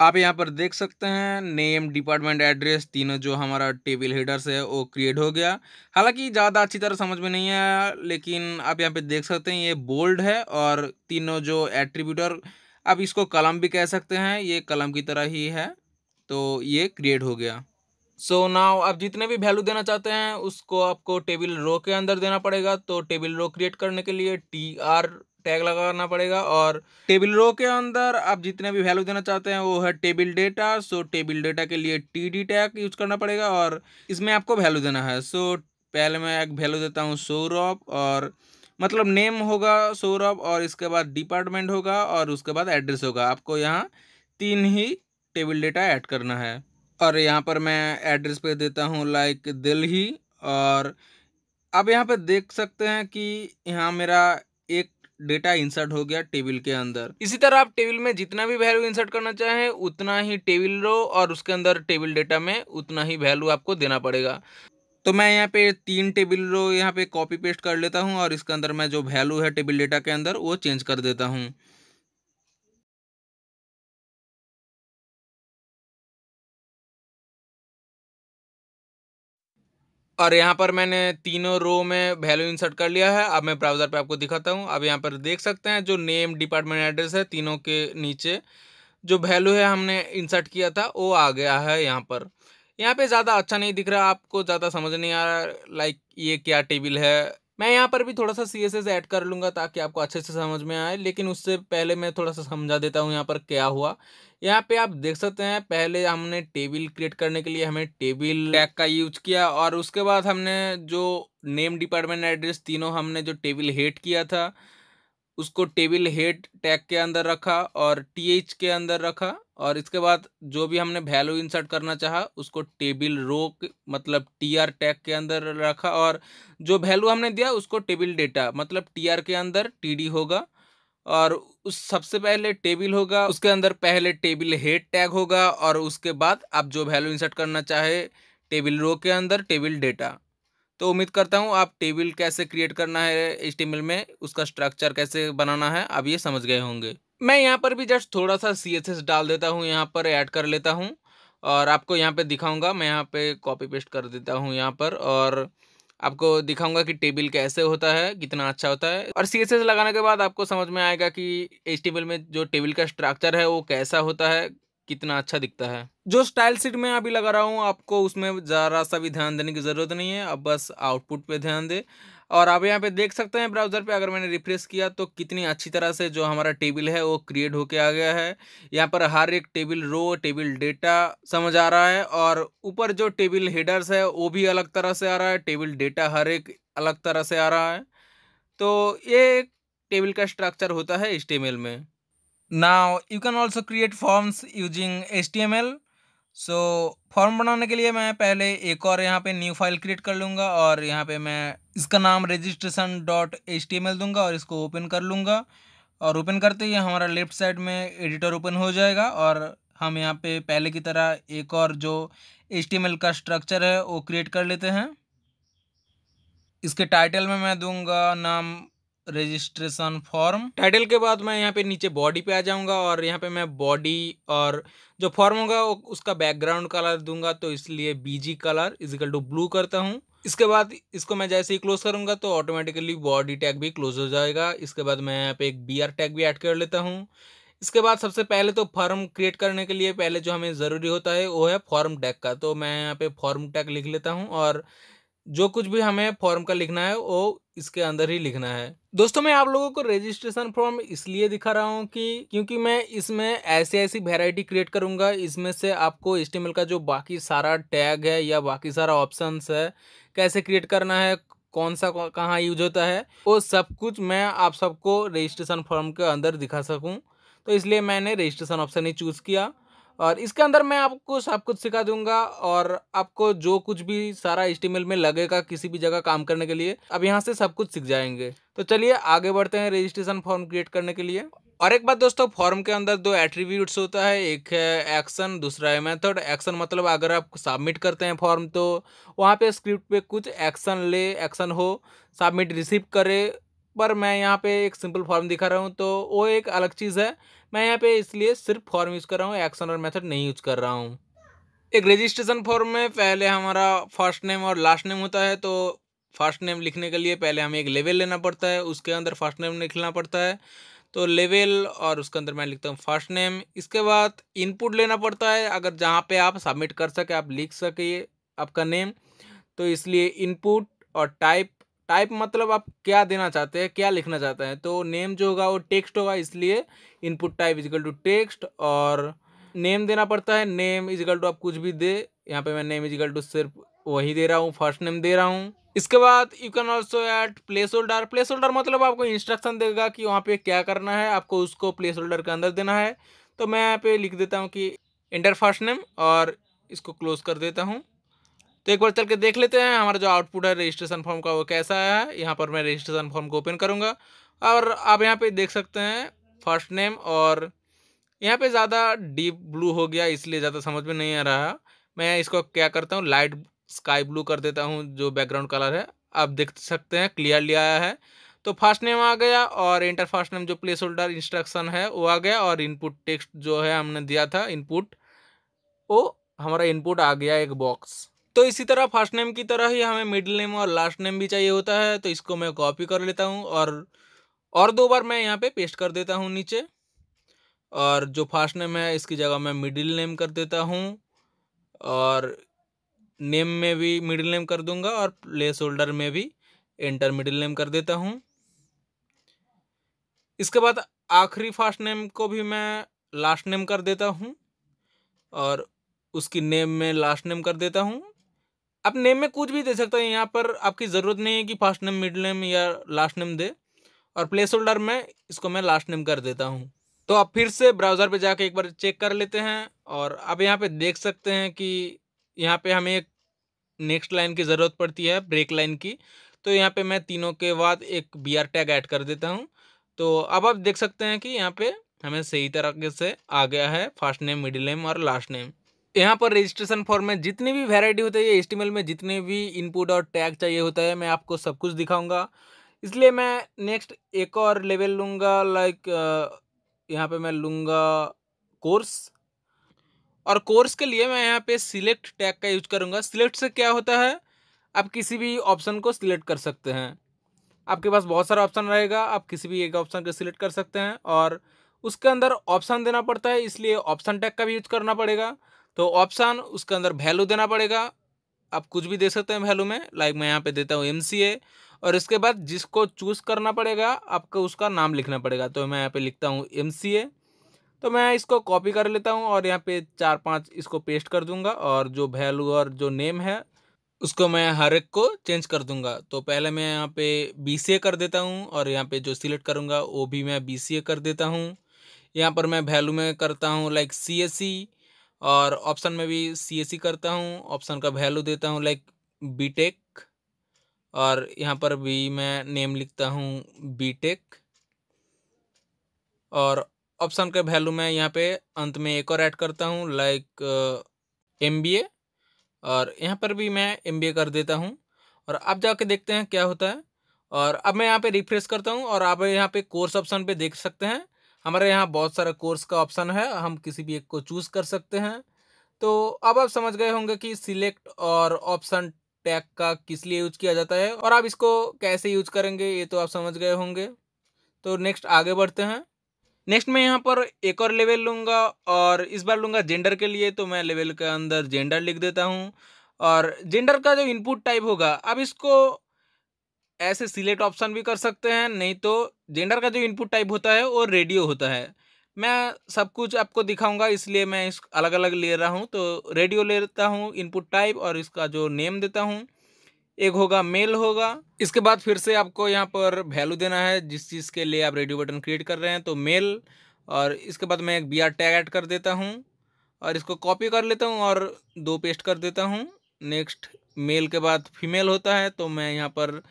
आप यहाँ पर देख सकते हैं नेम डिपार्टमेंट एड्रेस तीनों जो हमारा टेबल हेडर्स है वो क्रिएट हो गया हालांकि ज़्यादा अच्छी तरह समझ में नहीं आया लेकिन आप यहाँ पे देख सकते हैं ये बोल्ड है और तीनों जो एट्रीब्यूटर आप इसको कलम भी कह सकते हैं ये कलम की तरह ही है तो ये क्रिएट हो गया सो so नाउ आप जितने भी वैल्यू देना चाहते हैं उसको आपको टेबल रो के अंदर देना पड़ेगा तो टेबल रो क्रिएट करने के लिए टी आर टैग लगाना पड़ेगा और टेबल रो के अंदर आप जितने भी वैल्यू देना चाहते हैं वो है table data so table data के लिए टी डी टैग यूज करना पड़ेगा और इसमें आपको वैल्यू देना है सो so, पहले मैं एक वैल्यू देता हूँ सौरभ और मतलब नेम होगा सौरभ और इसके बाद डिपार्टमेंट होगा और उसके बाद एड्रेस होगा आपको यहाँ तीन ही टेबल डेटा ऐड करना है और यहाँ पर मैं एड्रेस पे देता हूँ लाइक दिल्ली और अब यहाँ पर देख सकते हैं कि यहाँ मेरा एक डेटा इंसर्ट हो गया टेबल के अंदर इसी तरह आप टेबल में जितना भी वैल्यू इंसर्ट करना चाहें उतना ही टेबल रो और उसके अंदर टेबल डेटा में उतना ही वैल्यू आपको देना पड़ेगा तो मैं यहाँ पे तीन टेबल रो यहाँ पे कॉपी पेस्ट कर लेता हूँ और इसके अंदर मैं जो वैल्यू है टेबल डेटा के अंदर वो चेंज कर देता हूँ और यहाँ पर मैंने तीनों रो में वैल्यू इंसर्ट कर लिया है अब मैं ब्राउज़र पे आपको दिखाता हूँ अब यहाँ पर देख सकते हैं जो नेम डिपार्टमेंट एड्रेस है तीनों के नीचे जो वैल्यू है हमने इंसर्ट किया था वो आ गया है यहाँ पर यहाँ पे ज़्यादा अच्छा नहीं दिख रहा आपको ज़्यादा समझ नहीं आ रहा लाइक ये क्या टेबल है मैं यहाँ पर भी थोड़ा सा सी एस ऐड कर लूँगा ताकि आपको अच्छे से समझ में आए लेकिन उससे पहले मैं थोड़ा सा समझा देता हूँ यहाँ पर क्या हुआ यहाँ पे आप देख सकते हैं पहले हमने टेबल क्रिएट करने के लिए हमें टेबल टैग का यूज किया और उसके बाद हमने जो नेम डिपार्टमेंट एड्रेस तीनों हमने जो टेबल हेड किया था उसको टेबल हेड टैग के अंदर रखा और टी एच के अंदर रखा और इसके बाद जो भी हमने वैल्यू इंसर्ट करना चाहा उसको टेबल रो मतलब टी आर टैग के अंदर रखा और जो वैल्यू हमने दिया उसको टेबल डेटा मतलब टी आर के अंदर टी डी होगा और उस सबसे पहले टेबल होगा उसके अंदर पहले टेबल हेड टैग होगा और उसके बाद आप जो वैल्यू इंसर्ट करना चाहे टेबल रो के अंदर टेबल डेटा तो उम्मीद करता हूँ आप टेबल कैसे क्रिएट करना है टेबल में उसका स्ट्रक्चर कैसे बनाना है आप ये समझ गए होंगे मैं यहाँ पर भी जस्ट थोड़ा सा सी डाल देता हूँ यहाँ पर ऐड कर लेता हूँ और आपको यहाँ पे दिखाऊंगा मैं यहाँ पे कॉपी पेस्ट कर देता हूँ यहाँ पर और आपको दिखाऊंगा कि टेबल कैसे होता है कितना अच्छा होता है और सी लगाने के बाद आपको समझ में आएगा कि एच में जो टेबल का स्ट्रक्चर है वो कैसा होता है कितना अच्छा दिखता है जो स्टाइल सीट में अभी लगा रहा हूँ आपको उसमें ज़रा सा भी ध्यान देने की ज़रूरत नहीं है अब बस आउटपुट पे ध्यान दे और आप यहाँ पे देख सकते हैं ब्राउज़र पे अगर मैंने रिफ्रेश किया तो कितनी अच्छी तरह से जो हमारा टेबल है वो क्रिएट होके आ गया है यहाँ पर हर एक टेबल रो टेबल डेटा समझ आ रहा है और ऊपर जो टेबल हेडर्स है वो भी अलग तरह से आ रहा है टेबल डेटा हर एक अलग तरह से आ रहा है तो ये टेबल का स्ट्रक्चर होता है एच में Now you can also create forms using HTML so so, form बनाने के लिए मैं पहले एक और यहाँ पे न्यू फाइल क्रिएट कर लूँगा और यहाँ पे मैं इसका नाम registration dot H T M L दूँगा और इसको ओपन कर लूँगा और ओपन करते ही हमारा लेफ्ट साइड में एडिटर ओपन हो जाएगा और हम यहाँ पे पहले की तरह एक और जो एच टी एम एल का स्ट्रक्चर है वो क्रिएट कर लेते हैं इसके टाइटल में मैं दूँगा नाम रजिस्ट्रेशन फॉर्म टाइटल के बाद मैं यहाँ पे नीचे बॉडी पे आ जाऊँगा और यहाँ पे मैं बॉडी और जो फॉर्म होगा उसका बैकग्राउंड कलर दूंगा तो इसलिए BG colour equal to blue करता हूँ इसके बाद इसको मैं जैसे ही क्लोज करूंगा तो ऑटोमेटिकली बॉडी टैग भी क्लोज हो जाएगा इसके बाद मैं यहाँ पे एक बी टैग भी ऐड कर लेता हूँ इसके बाद सबसे पहले तो फॉर्म क्रिएट करने के लिए पहले जो हमें ज़रूरी होता है वो है फॉर्म टैग का तो मैं यहाँ पे फॉर्म टैग लिख लेता हूँ और जो कुछ भी हमें फॉर्म का लिखना है वो इसके अंदर ही लिखना है दोस्तों मैं आप लोगों को रजिस्ट्रेशन फॉर्म इसलिए दिखा रहा हूँ कि क्योंकि मैं इसमें ऐसी ऐसी वेराइटी क्रिएट करूंगा इसमें से आपको इस्टेमल का जो बाकी सारा टैग है या बाकी सारा ऑप्शन है कैसे क्रिएट करना है कौन सा कहाँ यूज होता है वो सब कुछ मैं आप सबको रजिस्ट्रेशन फॉर्म के अंदर दिखा सकूँ तो इसलिए मैंने रजिस्ट्रेशन ऑप्शन ही चूज़ किया और इसके अंदर मैं आपको सब कुछ सिखा दूंगा और आपको जो कुछ भी सारा स्टीमेल में लगेगा किसी भी जगह काम करने के लिए अब यहाँ से सब कुछ सीख जाएंगे तो चलिए आगे बढ़ते हैं रजिस्ट्रेशन फॉर्म क्रिएट करने के लिए और एक बात दोस्तों फॉर्म के अंदर दो एट्रीब्यूट्स होता है एक है एक्शन दूसरा है मेथड एक्शन मतलब अगर आप सबमिट करते हैं फॉर्म तो वहाँ पे स्क्रिप्ट पे कुछ एक्शन ले एक्शन हो सबमिट रिसीव करे पर मैं यहाँ पे एक सिंपल फॉर्म दिखा रहा हूँ तो वो एक अलग चीज़ है मैं यहाँ पे इसलिए सिर्फ फॉर्म यूज़ कर रहा हूँ एक्शन और मेथड नहीं यूज़ कर रहा हूँ एक रजिस्ट्रेशन फॉर्म में पहले हमारा फर्स्ट नेम और लास्ट नेम होता है तो फर्स्ट नेम लिखने के लिए पहले हमें एक लेवल लेना पड़ता है उसके अंदर फर्स्ट नेम लिखना पड़ता है तो लेवल और उसके अंदर मैं लिखता हूँ फर्स्ट नेम इसके बाद इनपुट लेना पड़ता है अगर जहाँ पे आप सबमिट कर सके आप लिख सके आपका नेम तो इसलिए इनपुट और टाइप टाइप मतलब आप क्या देना चाहते हैं क्या लिखना चाहते हैं तो नेम जो होगा वो टेक्स्ट होगा इसलिए input type equal to text और नेम देना पड़ता है नेम इजिकल टू आप कुछ भी दे यहाँ पे मैं नेम इजिकल टू सिर्फ वही दे रहा हूँ फर्स्ट नेम दे रहा हूँ इसके बाद you can also add placeholder placeholder मतलब आपको इंस्ट्रक्शन देगा कि वहाँ पे क्या करना है आपको उसको प्लेस होल्डर के अंदर देना है तो मैं यहाँ पे लिख देता हूँ कि इंटर फर्स्ट नेम और इसको क्लोज कर देता हूँ तो एक बार चल के देख लेते हैं हमारा जो आउटपुट है रजिस्ट्रेशन फॉर्म का वो कैसा है यहाँ पर मैं रजिस्ट्रेशन फॉर्म को ओपन करूँगा और आप यहाँ पे देख सकते हैं फर्स्ट नेम और यहाँ पे ज़्यादा डीप ब्लू हो गया इसलिए ज़्यादा समझ में नहीं आ रहा मैं इसको क्या करता हूँ लाइट स्काई ब्लू कर देता हूँ जो बैकग्राउंड कलर है आप देख सकते हैं क्लियरली आया है तो फर्स्ट नेम आ गया और इंटर फर्स्ट नेम जो प्लेस होल्डर इंस्ट्रक्शन है वो आ गया और इनपुट टेक्स्ट जो है हमने दिया था इनपुट वो हमारा इनपुट आ गया एक बॉक्स तो इसी तरह फर्स्ट नेम की तरह ही हमें मिडिल नेम और लास्ट नेम भी चाहिए होता है तो इसको मैं कॉपी कर लेता हूँ और और दो बार मैं यहाँ पे पेस्ट कर देता हूँ नीचे और जो फर्स्ट नेम है इसकी जगह मैं मिडिल नेम कर देता हूँ और नेम में भी मिडिल नेम कर दूंगा और प्लेस होल्डर में भी इंटर मिडिल नेम कर देता हूँ इसके बाद आखिरी फर्स्ट नेम को भी मैं लास्ट नेम कर देता हूँ और उसकी नेम में लास्ट नेम कर देता हूँ आप नेम में कुछ भी दे सकते हैं यहाँ पर आपकी ज़रूरत नहीं है कि फर्स्ट नेम मिडिल नेम या लास्ट नेम दे और प्लेस होल्डर में इसको मैं लास्ट नेम कर देता हूँ तो आप फिर से ब्राउज़र पे जाके एक बार चेक कर लेते हैं और आप यहाँ पे देख सकते हैं कि यहाँ पे हमें एक नेक्स्ट लाइन की ज़रूरत पड़ती है ब्रेक लाइन की तो यहाँ पे मैं तीनों के बाद एक बी आर टैग ऐड कर देता हूँ तो अब आप देख सकते हैं कि यहाँ पे हमें सही तरीके से आ गया है फर्स्ट नेम मिडिल नेम और लास्ट नेम यहाँ पर रजिस्ट्रेशन फॉर्म में जितनी भी वैरायटी होती है एस्टिमेल में जितने भी इनपुट और टैग चाहिए होता है मैं आपको सब कुछ दिखाऊंगा इसलिए मैं नेक्स्ट एक और लेवल लूँगा लाइक यहाँ पे मैं लूँगा कोर्स और कोर्स के लिए मैं यहाँ पे सिलेक्ट टैग का यूज करूँगा सिलेक्ट से क्या होता है आप किसी भी ऑप्शन को सिलेक्ट कर सकते हैं आपके पास बहुत सारा ऑप्शन रहेगा आप किसी भी एक ऑप्शन को सिलेक्ट कर सकते हैं और उसके अंदर ऑप्शन देना पड़ता है इसलिए ऑप्शन टैग का भी यूज करना पड़ेगा तो ऑप्शन उसके अंदर वैल्यू देना पड़ेगा आप कुछ भी दे सकते हैं वैल्यू में लाइक मैं यहाँ पे देता हूँ एम और इसके बाद जिसको चूज़ करना पड़ेगा आपको उसका नाम लिखना पड़ेगा तो मैं यहाँ पे लिखता हूँ एम तो मैं इसको कॉपी कर लेता हूँ और यहाँ पे चार पाँच इसको पेस्ट कर दूँगा और जो वैल्यू और जो नेम है उसको मैं हर एक को चेंज कर दूंगा तो पहले मैं यहाँ पे बी सी ए कर देता हूँ और यहाँ पे जो सिलेक्ट करूँगा वो भी मैं बी सी ए कर देता हूँ यहाँ पर मैं वैल्यू में करता हूँ लाइक सी एस सी और ऑप्शन में भी सी e करता हूँ ऑप्शन का वैल्यू देता हूँ लाइक टेक और यहाँ पर भी मैं नेम लिखता हूँ टेक और ऑप्शन का वैल्यू मैं यहाँ पे अंत में एक और ऐड करता हूँ लाइक एम uh, और यहाँ पर भी मैं एम कर देता हूँ और अब जाके देखते हैं क्या होता है और अब मैं यहाँ पे रिफ्रेश करता हूँ और आप यहाँ पे कोर्स ऑप्शन पे देख सकते हैं हमारे यहाँ बहुत सारा कोर्स का ऑप्शन है हम किसी भी एक को चूज़ कर सकते हैं तो अब आप समझ गए होंगे कि सिलेक्ट और ऑप्शन टैग का किस लिए यूज किया जाता है और आप इसको कैसे यूज करेंगे ये तो आप समझ गए होंगे तो नेक्स्ट आगे बढ़ते हैं नेक्स्ट मैं यहाँ पर एक और लेवल लूँगा और इस बार लूँगा जेंडर के लिए तो मैं लेवल के अंदर जेंडर लिख देता हूँ और जेंडर का जो इनपुट टाइप होगा अब इसको ऐसे सिलेक्ट ऑप्शन भी कर सकते हैं नहीं तो जेंडर का जो इनपुट टाइप होता है वो रेडियो होता है मैं सब कुछ आपको दिखाऊंगा इसलिए मैं इस अलग अलग ले रहा हूँ तो रेडियो ले लेता हूँ इनपुट टाइप और इसका जो नेम देता हूँ एक होगा मेल होगा इसके बाद फिर से आपको यहाँ पर वैल्यू देना है जिस चीज़ के लिए आप रेडियो बटन क्रिएट कर रहे हैं तो मेल और इसके बाद मैं एक बी टैग ऐड कर देता हूँ और इसको कॉपी कर लेता हूँ और दो पेस्ट कर देता हूँ नेक्स्ट मेल के बाद फीमेल होता है तो मैं यहाँ पर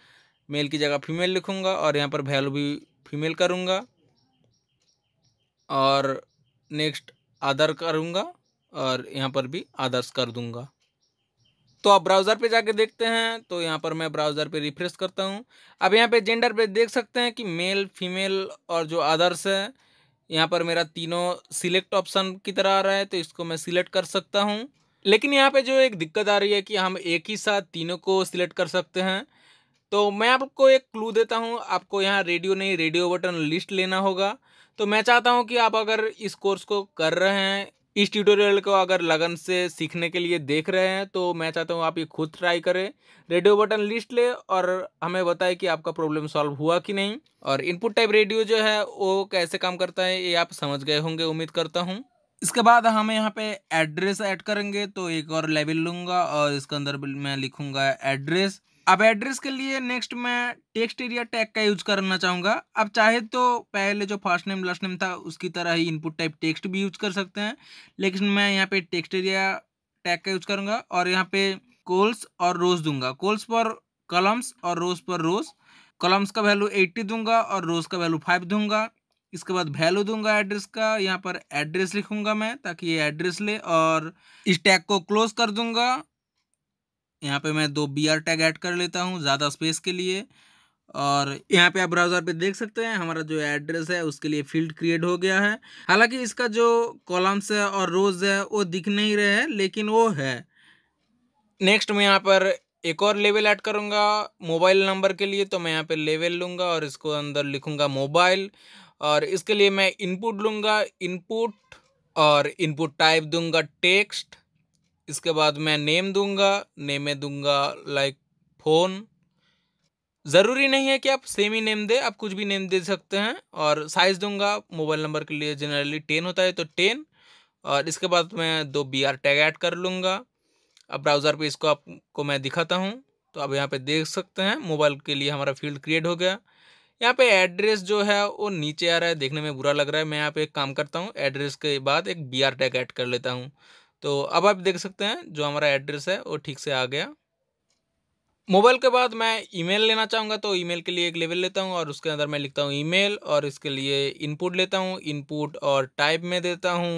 मेल की जगह फीमेल लिखूँगा और यहाँ पर वैल्यू भी फीमेल करूँगा और नेक्स्ट आदर करूँगा और यहाँ पर भी आदर्श कर दूँगा तो आप ब्राउज़र पे जाके देखते हैं तो यहाँ पर मैं ब्राउज़र पे रिफ्रेश करता हूँ अब यहाँ पे जेंडर पे देख सकते हैं कि मेल फीमेल और जो आदर्श है यहाँ पर मेरा तीनों सिलेक्ट ऑप्शन की तरह आ रहा है तो इसको मैं सिलेक्ट कर सकता हूँ लेकिन यहाँ पे जो एक दिक्कत आ रही है कि हम एक ही साथ तीनों को सिलेक्ट कर सकते हैं तो मैं आपको एक क्लू देता हूँ आपको यहाँ रेडियो नहीं रेडियो बटन लिस्ट लेना होगा तो मैं चाहता हूँ कि आप अगर इस कोर्स को कर रहे हैं इस ट्यूटोरियल को अगर लगन से सीखने के लिए देख रहे हैं तो मैं चाहता हूँ आप ये खुद ट्राई करें रेडियो बटन लिस्ट ले और हमें बताएं कि आपका प्रॉब्लम सॉल्व हुआ कि नहीं और इनपुट टाइप रेडियो जो है वो कैसे काम करता है ये आप समझ गए होंगे उम्मीद करता हूँ इसके बाद हम यहाँ पे एड्रेस ऐड करेंगे तो एक और लेवल लूँगा और इसके अंदर मैं लिखूँगा एड्रेस अब एड्रेस के लिए नेक्स्ट मैं टेक्स्ट एरिया टैग का यूज़ करना चाहूँगा अब चाहे तो पहले जो फर्स्ट नेम लास्ट नेम था उसकी तरह ही इनपुट टाइप टेक्स्ट भी यूज कर सकते हैं लेकिन मैं यहाँ पे टेक्स्ट एरिया टैग का यूज करूँगा और यहाँ पे कोल्स और रोज़ दूंगा कोल्स पर कलम्स और रोज़ पर रोज़ कलम्स का वैल्यू एट्टी दूंगा और रोज़ का वैल्यू फाइव दूंगा इसके बाद वैल्यू दूंगा एड्रेस का यहाँ पर एड्रेस लिखूंगा मैं ताकि ये एड्रेस ले और इस टैग को क्लोज कर दूंगा यहाँ पे मैं दो बी आर टैग ऐड कर लेता हूँ ज़्यादा स्पेस के लिए और यहाँ पे आप ब्राउज़र पे देख सकते हैं हमारा जो एड्रेस है उसके लिए फील्ड क्रिएट हो गया है हालांकि इसका जो कॉलम्स है और रोज़ है वो दिख नहीं रहे हैं लेकिन वो है नेक्स्ट मैं यहाँ पर एक और लेवल ऐड करूँगा मोबाइल नंबर के लिए तो मैं यहाँ पर लेवल लूँगा और इसको अंदर लिखूँगा मोबाइल और इसके लिए मैं इनपुट लूँगा इनपुट और इनपुट टाइप दूँगा टेक्स्ट इसके बाद मैं नेम दूंगा नेम में दूंगा लाइक फ़ोन ज़रूरी नहीं है कि आप सेम ही नेम दे आप कुछ भी नेम दे सकते हैं और साइज़ दूंगा मोबाइल नंबर के लिए जनरली टेन होता है तो टेन और इसके बाद मैं दो बी आर टैग ऐड कर लूँगा अब ब्राउज़र पे इसको आपको मैं दिखाता हूँ तो आप यहाँ पे देख सकते हैं मोबाइल के लिए हमारा फील्ड क्रिएट हो गया यहाँ पे एड्रेस जो है वो नीचे आ रहा है देखने में बुरा लग रहा है मैं यहाँ पे एक काम करता हूँ एड्रेस के बाद एक बी आर टैग ऐड कर लेता हूँ तो अब आप देख सकते हैं जो हमारा एड्रेस है वो ठीक से आ गया मोबाइल के बाद मैं ईमेल लेना चाहूँगा तो ईमेल के लिए एक लेवल लेता हूँ और उसके अंदर मैं लिखता हूँ ईमेल और इसके लिए इनपुट लेता हूँ इनपुट और टाइप में देता हूँ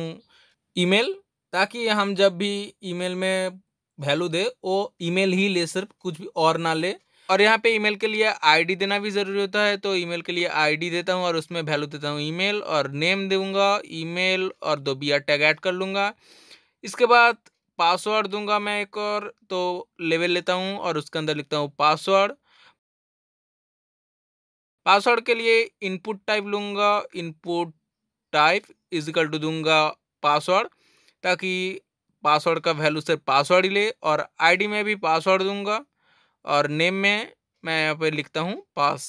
ईमेल ताकि हम जब भी ईमेल में वैल्यू दे वो ईमेल ही ले सिर्फ कुछ भी और ना ले और यहाँ पे ईमेल के लिए आईडी देना भी ज़रूरी होता है तो ईमेल के लिए आईडी देता हूँ और उसमें वैल्यू देता हूँ ईमेल और नेम दूँगा ईमेल और दो बी टैग ऐड कर लूँगा इसके बाद पासवर्ड दूंगा मैं एक और तो लेवल लेता हूँ और उसके अंदर लिखता हूँ पासवर्ड पासवर्ड के लिए इनपुट टाइप लूँगा इनपुट टाइप इजिकल टू दूंगा पासवर्ड ताकि पासवर्ड का वैल्यू सिर्फ पासवर्ड ही ले और आईडी में भी पासवर्ड दूंगा और नेम में मैं यहाँ पर लिखता हूँ पास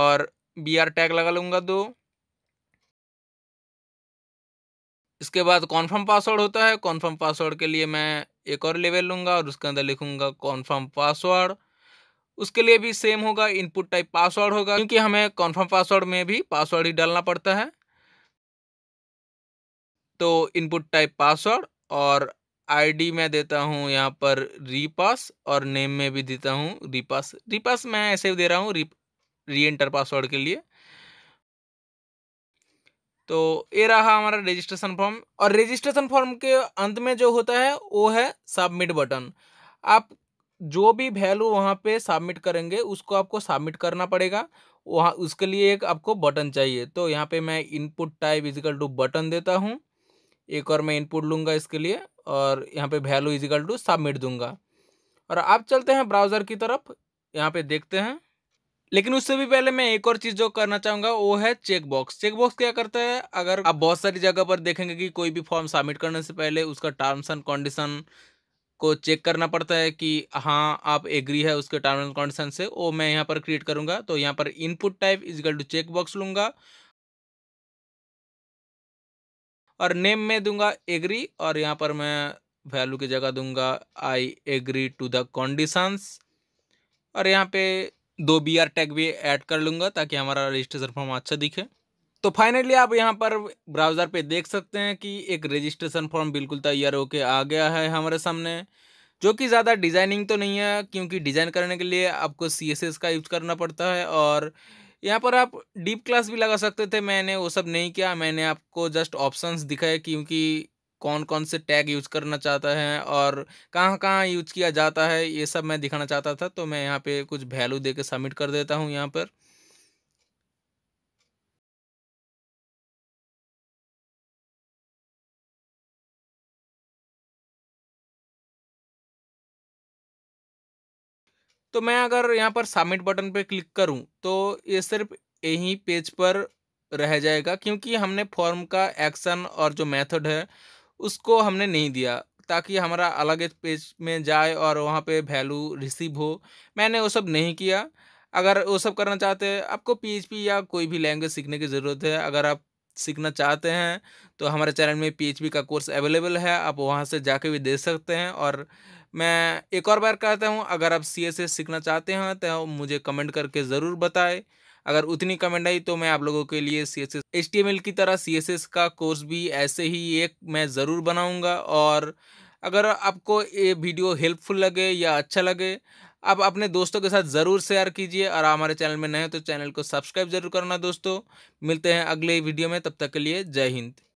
और बी आर टैग लगा लूँगा दो इसके बाद कॉन्फर्म पासवर्ड होता है कॉन्फर्म पासवर्ड के लिए मैं एक और लेवल लूँगा और उसके अंदर लिखूँगा कॉन्फर्म पासवर्ड उसके लिए भी सेम होगा इनपुट टाइप पासवर्ड होगा क्योंकि हमें कॉन्फर्म पासवर्ड में भी पासवर्ड ही डालना पड़ता है तो इनपुट टाइप पासवर्ड और आईडी मैं देता हूँ यहाँ पर रीपास और नेम में भी देता हूँ रीपास रीपास मैं ऐसे दे रहा हूँ री री एंटर पासवर्ड के लिए तो ये रहा हमारा रजिस्ट्रेशन फॉर्म और रजिस्ट्रेशन फॉर्म के अंत में जो होता है वो है सबमिट बटन आप जो भी वैल्यू वहाँ पे सबमिट करेंगे उसको आपको सबमिट करना पड़ेगा वहाँ उसके लिए एक आपको बटन चाहिए तो यहाँ पे मैं input type equal to button देता हूँ एक और मैं इनपुट लूँगा इसके लिए और यहाँ पे वैल्यू इजिकल टू सबमिट दूंगा और आप चलते हैं ब्राउज़र की तरफ यहाँ पे देखते हैं लेकिन उससे भी पहले मैं एक और चीज जो करना चाहूंगा वो है चेक बॉक्स क्या करता है अगर आप बहुत सारी जगह पर देखेंगे कि कोई भी फॉर्म सबमिट करने से पहले उसका टर्म्स एंड कंडीशन को चेक करना पड़ता है कि हाँ आप एग्री है उसके टर्म एंड कंडीशन से वो मैं यहाँ पर क्रिएट करूंगा तो यहाँ पर input type equal to checkbox लूंगा और नेम में दूंगा एग्री और यहाँ पर मैं वैल्यू की जगह दूंगा I agree to the conditions और यहाँ पे दो बी आर टैग भी ऐड कर लूँगा ताकि हमारा रजिस्ट्रेशन फॉर्म अच्छा दिखे तो फाइनली आप यहाँ पर ब्राउज़र पे देख सकते हैं कि एक रजिस्ट्रेशन फॉर्म बिल्कुल तैयार होके आ गया है हमारे सामने जो कि ज़्यादा डिज़ाइनिंग तो नहीं है क्योंकि डिज़ाइन करने के लिए आपको सी का यूज़ करना पड़ता है और यहाँ पर आप डीप क्लास भी लगा सकते थे मैंने वो सब नहीं किया मैंने आपको जस्ट ऑप्शंस दिखाए क्योंकि कौन कौन से टैग यूज़ करना चाहता है और कहाँ कहाँ यूज किया जाता है ये सब मैं दिखाना चाहता था तो मैं यहाँ पे कुछ वैल्यू दे सबमिट कर देता हूँ यहाँ पर तो मैं अगर यहाँ पर सबमिट बटन पे क्लिक करूँ तो ये सिर्फ यही पेज पर रह जाएगा क्योंकि हमने फॉर्म का एक्शन और जो मेथड है उसको हमने नहीं दिया ताकि हमारा अलग पेज में जाए और वहाँ पे वैल्यू रिसीव हो मैंने वो सब नहीं किया अगर वो सब करना चाहते हैं आपको पीएचपी या कोई भी लैंग्वेज सीखने की ज़रूरत है अगर आप सीखना चाहते हैं तो हमारे चैनल में पीएचपी का कोर्स अवेलेबल है आप वहाँ से जाके भी देख सकते हैं और मैं एक और बार कहता हूँ अगर आप सी सीखना चाहते हैं तो मुझे कमेंट करके ज़रूर बताएँ अगर उतनी कमेंट आई तो मैं आप लोगों के लिए सी एस एस की तरह सी का कोर्स भी ऐसे ही एक मैं ज़रूर बनाऊँगा और अगर आपको ये वीडियो हेल्पफुल लगे या अच्छा लगे आप अपने दोस्तों के साथ ज़रूर शेयर कीजिए और हमारे चैनल में नए हो तो चैनल को सब्सक्राइब जरूर करना दोस्तों मिलते हैं अगले वीडियो में तब तक के लिए जय हिंद